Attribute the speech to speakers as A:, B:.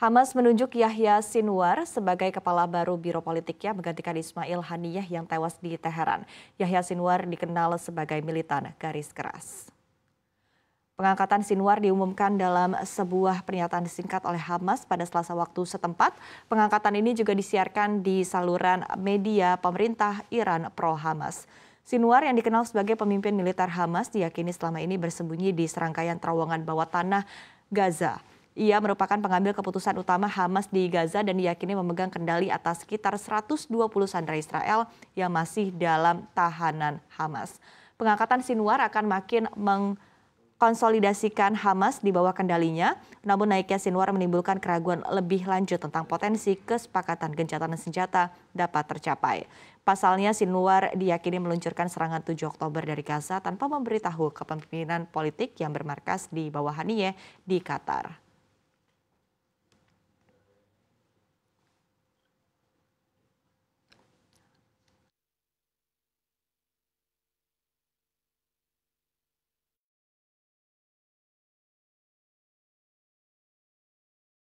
A: Hamas menunjuk Yahya Sinwar sebagai kepala baru biro politiknya menggantikan Ismail Haniyah yang tewas di Teheran. Yahya Sinwar dikenal sebagai militan garis keras. Pengangkatan Sinwar diumumkan dalam sebuah pernyataan singkat oleh Hamas pada selasa waktu setempat. Pengangkatan ini juga disiarkan di saluran media pemerintah Iran pro-Hamas. Sinwar yang dikenal sebagai pemimpin militer Hamas diyakini selama ini bersembunyi di serangkaian terowongan bawah tanah Gaza. Ia merupakan pengambil keputusan utama Hamas di Gaza dan diyakini memegang kendali atas sekitar 120 sandera Israel yang masih dalam tahanan Hamas. Pengangkatan Sinwar akan makin mengkonsolidasikan Hamas di bawah kendalinya, namun naiknya Sinwar menimbulkan keraguan lebih lanjut tentang potensi kesepakatan gencatan senjata dapat tercapai. Pasalnya Sinwar diyakini meluncurkan serangan 7 Oktober dari Gaza tanpa memberitahu kepemimpinan politik yang bermarkas di bawah Haniyeh di Qatar.